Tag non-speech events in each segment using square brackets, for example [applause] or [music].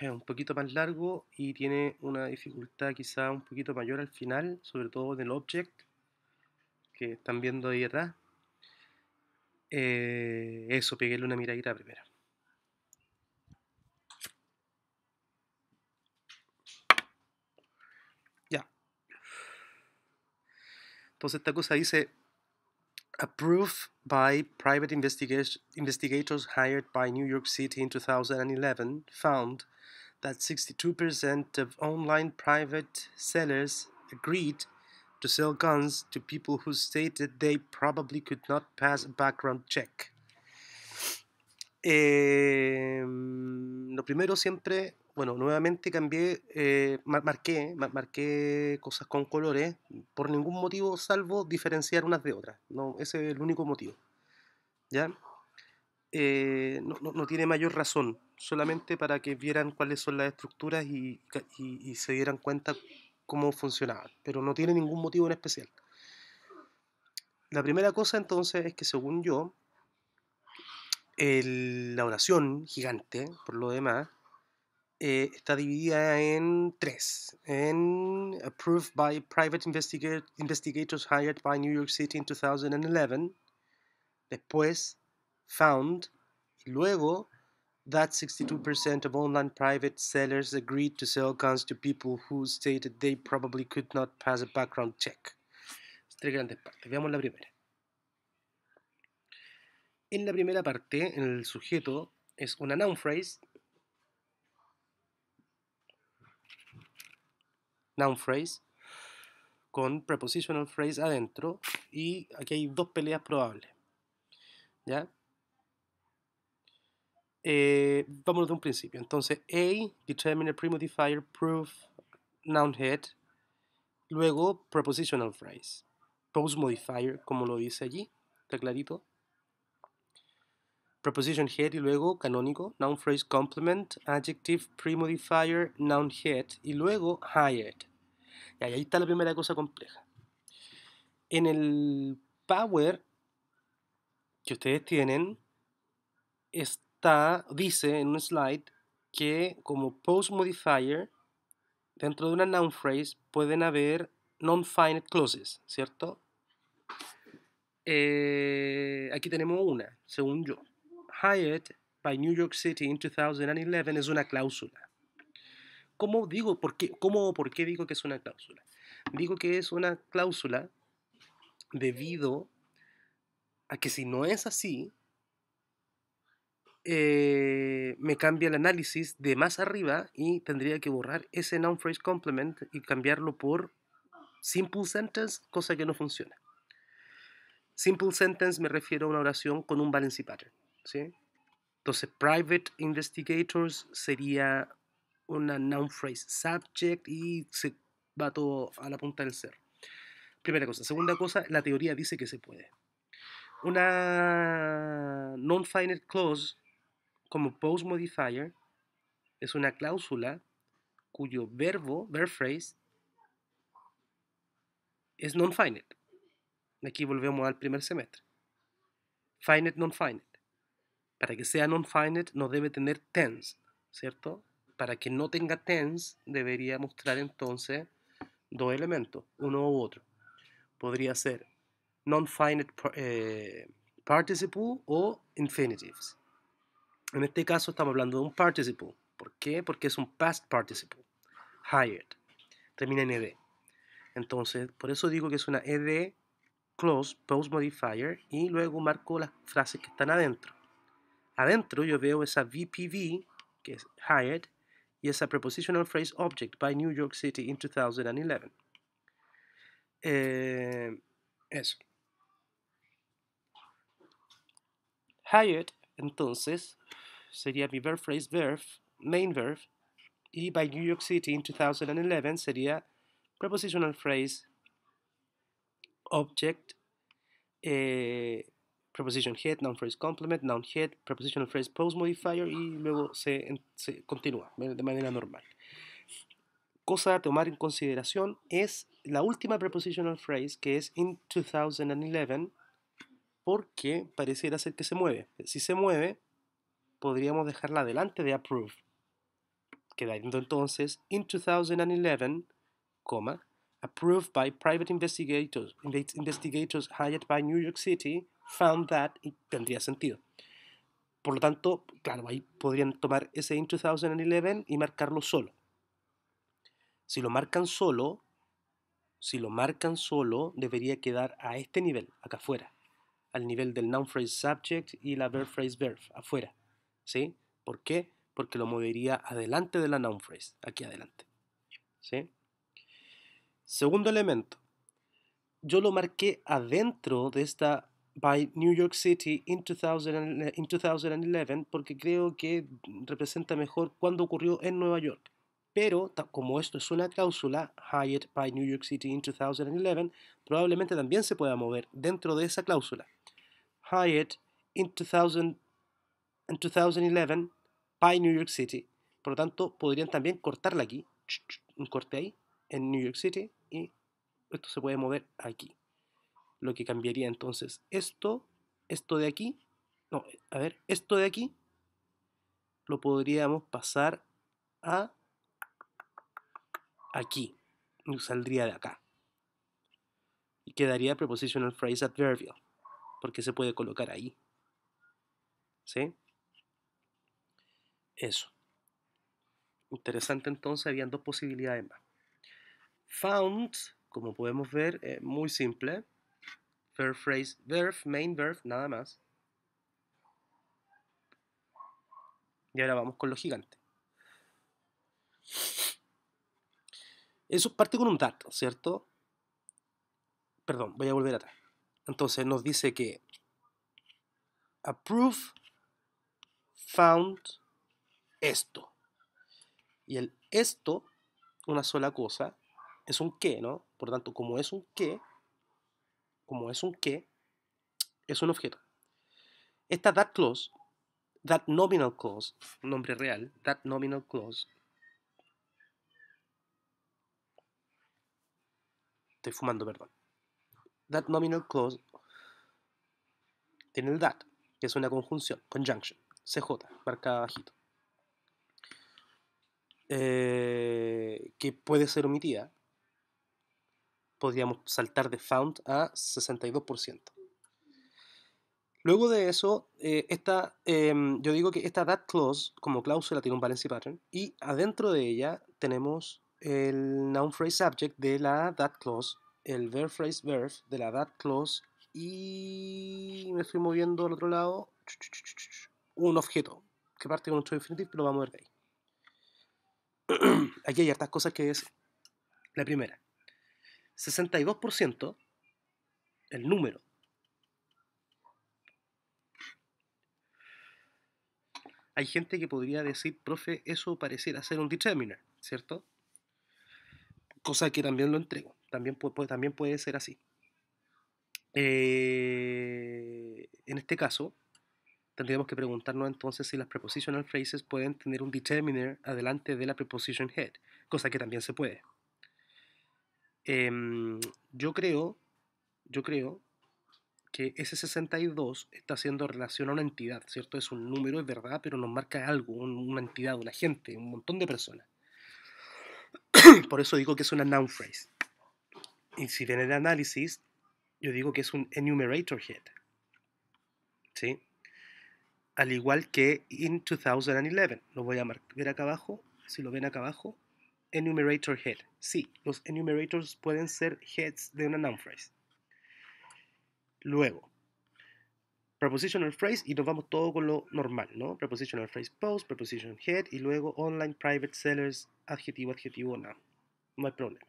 es un poquito más largo y tiene una dificultad quizá un poquito mayor al final, sobre todo en el object que están viendo ahí atrás. Eh, eso, peguéle una miradita primero. Ya. Entonces esta cosa dice approved by private investigators hired by New York City in 2011, found that 62% of online private sellers agreed to sell guns to people who stated they probably could not pass a background check. Eh, mm, lo primero siempre, bueno, nuevamente cambié, eh, marqué, marqué cosas con colores por ningún motivo salvo diferenciar unas de otras. No, ese es el único motivo. ¿Ya? Eh, no, no, tiene mayor razón, solamente para que vieran cuáles son las estructuras y, y se dieran cuenta cómo funcionaban, pero no tiene ningún motivo en especial. La primera cosa entonces es que según yo, la oración gigante, por lo demás, eh, está dividida en tres. En Approved by Private Investigators Hired by New York City in 2011. Después, Found. Y luego, That 62% of online private sellers agreed to sell guns to people who stated they probably could not pass a background check. Tres grandes partes. Veamos la primera. En la primera parte, en el sujeto, es una noun phrase. Noun phrase con prepositional phrase adentro y aquí hay dos peleas probables. ¿Ya? Eh, vámonos de un principio. Entonces, A, determiner, pre-modifier, proof, noun head. Luego, prepositional phrase. Post modifier, como lo dice allí. Está clarito preposition head y luego canónico, noun phrase complement, adjective, premodifier, noun head y luego hired. Y ahí está la primera cosa compleja. En el power que ustedes tienen, está, dice en un slide que como post modifier, dentro de una noun phrase pueden haber non-finite clauses, ¿cierto? Eh, aquí tenemos una, según yo. Hired by New York City in 2011 es una cláusula. ¿Cómo digo por qué, por digo que es una cláusula? Digo que es una cláusula debido a que si no es así, eh, me cambia el análisis de más arriba y tendría que borrar ese noun phrase complement y cambiarlo por simple sentence, cosa que no funciona. Simple sentence me refiero a una oración con un valency pattern. ¿sí? Entonces, private investigators sería una noun phrase subject y se va todo a la punta del ser. Primera cosa. Segunda cosa, la teoría dice que se puede. Una non-finite clause como post modifier es una cláusula cuyo verbo, verb phrase, es non-finite. Aquí volvemos al primer semestre. Finite, non-finite para que sea non-finite no debe tener tens, ¿cierto? Para que no tenga tens debería mostrar entonces dos elementos, uno u otro. Podría ser non-finite eh, participle o infinitives. En este caso estamos hablando de un participle. ¿Por qué? Porque es un past participle. Hired. Termina en ed. Entonces, por eso digo que es una ed close, post modifier, y luego marco las frases que están adentro adentro yo veo esa VPV, que es hired, y esa prepositional phrase object by New York City in 2011. Eh, eso. Hired, entonces, sería mi verb phrase verb, main verb, y by New York City in 2011 sería prepositional phrase object eh, preposition head, noun phrase complement, noun head, prepositional phrase post modifier y luego se, continúa de manera normal. Cosa a tomar en consideración es la última prepositional phrase que es in 2011 porque pareciera ser que se mueve. Si se mueve, podríamos dejarla delante de approve, quedando entonces in 2011, approved by private investigators, investigators hired by New York City found that y tendría sentido. Por lo tanto, claro, ahí podrían tomar ese in 2011 y marcarlo solo. Si lo marcan solo, si lo marcan solo, debería quedar a este nivel, acá afuera, al nivel del noun phrase subject y la verb phrase verb, afuera. ¿Sí? ¿Por qué? Porque lo movería adelante de la noun phrase, aquí adelante. ¿Sí? Segundo elemento, yo lo marqué adentro de esta by New York City in, 2000, in 2011 porque creo que representa mejor cuando ocurrió en Nueva York. Pero como esto es una cláusula, hired by New York City in 2011, probablemente también se pueda mover dentro de esa cláusula. Hired in, 2000, in 2011 by New York City. Por lo tanto, podrían también cortarla aquí, un corte ahí, en New York City, y esto se puede mover aquí lo que cambiaría entonces esto, esto de aquí, no, a ver, esto de aquí lo podríamos pasar a aquí, y saldría de acá. Y quedaría prepositional phrase adverbial, porque se puede colocar ahí. ¿Sí? Eso. Interesante entonces, habían dos posibilidades más. Found, como podemos ver, eh, muy simple verb phrase, verb, main verb, nada más. Y ahora vamos con lo gigante Eso parte con un dato, ¿cierto? Perdón, voy a volver atrás. Entonces nos dice que approve found esto. Y el esto, una sola cosa, es un que, ¿no? Por lo tanto, como es un que, como es un que, es un objeto. Esta that clause, that nominal clause, nombre real, that nominal clause, estoy fumando, perdón. That nominal clause tiene el that, que es una conjunción, conjunction, CJ, marca bajito, eh, que puede ser omitida podríamos saltar de found a 62%. Luego de eso, eh, esta, em, yo digo que esta that clause como cláusula tiene un valency pattern y adentro de ella tenemos el noun phrase subject de la that clause, el verb phrase verb de la that clause y me estoy moviendo al otro lado un objeto que parte con un to infinitive, pero vamos a ver de ahí. [clears throat] Aquí hay hartas cosas que es la primera. 62% el número. Hay gente que podría decir, profe, eso pareciera ser un determiner, ¿cierto? Cosa que también lo entrego. También, puede, ser así. Eh, en este caso, tendríamos que preguntarnos entonces si las prepositional phrases pueden tener un determiner adelante de la preposition head, cosa que también se puede. Em, yo creo, yo creo que ese 62 está haciendo relación a una entidad, ¿cierto? Es un número, es verdad, pero nos marca algo, una entidad, una gente, un montón de personas. [clears throat] Por eso digo que es una noun phrase. Y si ven el análisis, yo digo que es un enumerator head. ¿Sí? Al igual que in 2011. Lo voy a marcar acá abajo. Si lo ven acá abajo, enumerator head. Sí, los enumerators pueden ser heads de una noun phrase. Luego, prepositional phrase y nos vamos todo con lo normal, ¿no? Prepositional phrase post, preposition head y luego online private sellers, adjetivo, adjetivo, noun. No hay problema.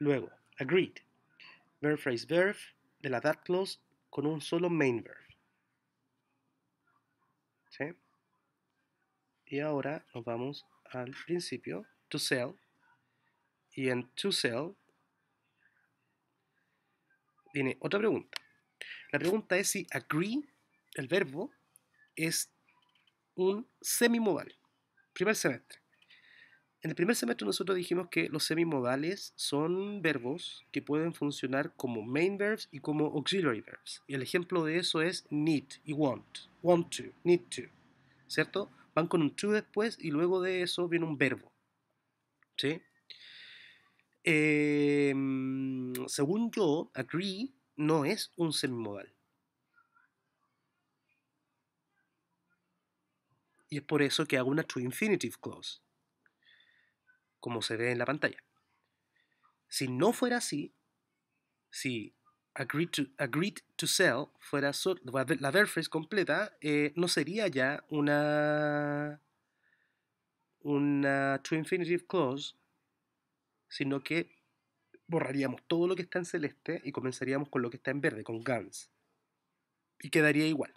Luego, agreed. Verb phrase verb de la dat clause con un solo main verb. ¿Sí? Y ahora nos vamos al principio, to sell, y en to sell viene otra pregunta. La pregunta es si agree, el verbo, es un semimodal. Primer semestre. En el primer semestre nosotros dijimos que los semimodales son verbos que pueden funcionar como main verbs y como auxiliary verbs. Y el ejemplo de eso es need y want, want to, need to, ¿cierto? van con un true después y luego de eso viene un verbo. ¿Sí? Em, según yo, agree no es un semimodal. Y es por eso que hago una true infinitive clause, como se ve en la pantalla. Si no fuera así, si agreed to, agreed to sell fuera la ver completa, eh, no sería ya una, una to infinitive clause, sino que borraríamos todo lo que está en celeste y comenzaríamos con lo que está en verde, con guns. Y quedaría igual.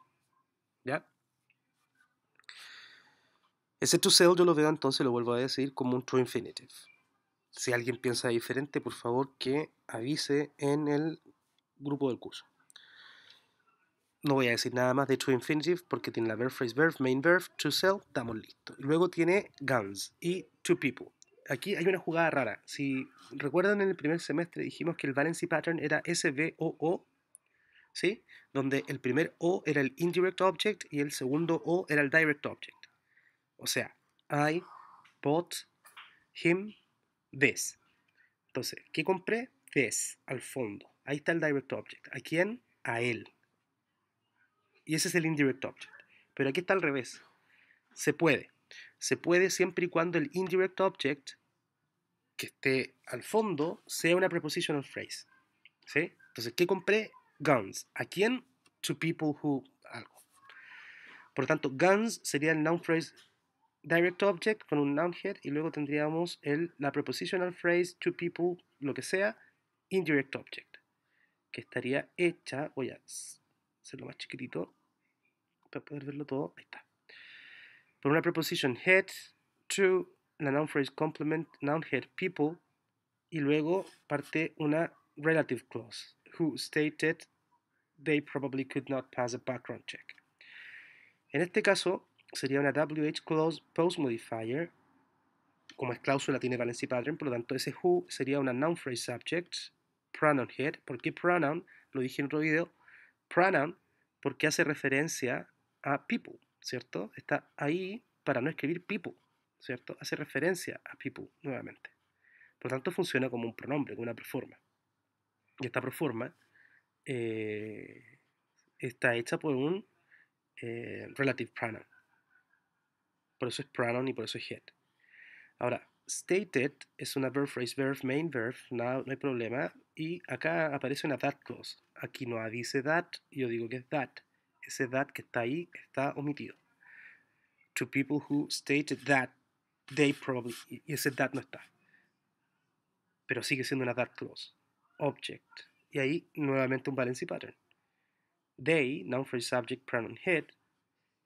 ¿Ya? Ese to sell yo lo veo entonces, lo vuelvo a decir, como un true infinitive. Si alguien piensa diferente, por favor que avise en el grupo del curso. No voy a decir nada más de True Infinitive porque tiene la verb, phrase verb, main verb, to sell, damos listo. luego tiene guns y to people. Aquí hay una jugada rara. Si recuerdan en el primer semestre dijimos que el valency pattern era o ¿sí? Donde el primer O era el indirect object y el segundo O era el direct object. O sea, I bought him this. Entonces, ¿qué compré? This, al fondo. Ahí está el direct object. ¿A quién? A él. Y ese es el indirect object. Pero aquí está al revés. Se puede. Se puede siempre y cuando el indirect object que esté al fondo sea una prepositional phrase. ¿Sí? Entonces, ¿qué compré? Guns. ¿A quién? To people who... Algo. Por lo tanto, guns sería el noun phrase direct object con un noun head y luego tendríamos el, la prepositional phrase to people, lo que sea, indirect object que estaría hecha, voy a hacerlo más chiquitito para poder verlo todo, ahí está. Por una preposición head, to, la noun phrase complement, noun head, people, y luego parte una relative clause, who stated they probably could not pass a background check. En este caso, sería una WH clause post modifier, como es cláusula tiene valencia pattern, por lo tanto ese who sería una noun phrase subject, pronoun head, ¿Por qué pronoun? Lo dije en otro video. Pronoun porque hace referencia a people, ¿cierto? Está ahí para no escribir people, ¿cierto? Hace referencia a people nuevamente. Por lo tanto, funciona como un pronombre, como una proforma. Y esta proforma eh, está hecha por un eh, relative pronoun. Por eso es pronoun y por eso es head. Ahora, stated es una verb phrase, verb, main verb, no, no hay problema. Y acá aparece una DAT clause. Aquí no dice that, yo digo que es that. Ese that que está ahí está omitido. To people who stated that, they probably... Y ese that no está. Pero sigue siendo una DAT clause. Object. Y ahí nuevamente un valency pattern. They, noun for subject, pronoun head.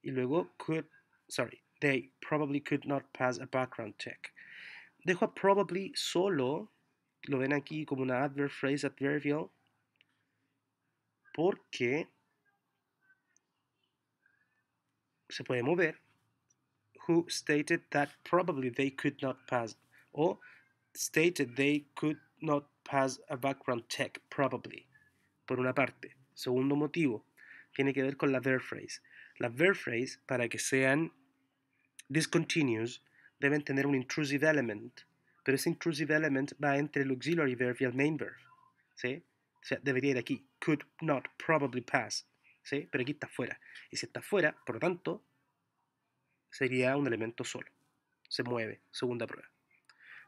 Y luego could... Sorry. They probably could not pass a background check. Dejo a probably solo lo ven aquí como una adverb phrase adverbial porque se puede mover. Who stated that probably they could not pass o stated they could not pass a background check probably. Por una parte. Segundo motivo, tiene que ver con la verb phrase. La verb phrase, para que sean discontinuous, deben tener un intrusive element pero ese intrusive element va entre el auxiliary verb y el main verb, ¿sí? O sea, debería ir aquí, could not probably pass, ¿sí? Pero aquí está fuera. Y si está fuera, por lo tanto, sería un elemento solo. Se mueve, segunda prueba.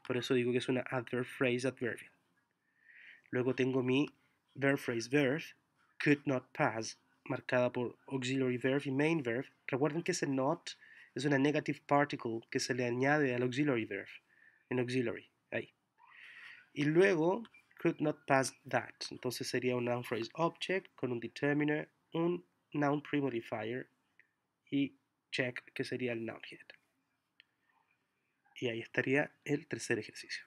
Por eso digo que es una adverb phrase adverb. Luego tengo mi verb phrase verb, could not pass, marcada por auxiliary verb y main verb. Recuerden que ese not es una negative particle que se le añade al auxiliary verb en auxiliary, ahí. Y luego, could not pass that. Entonces sería un noun phrase object con un determiner, un noun premodifier y check, que sería el noun head. Y ahí estaría el tercer ejercicio.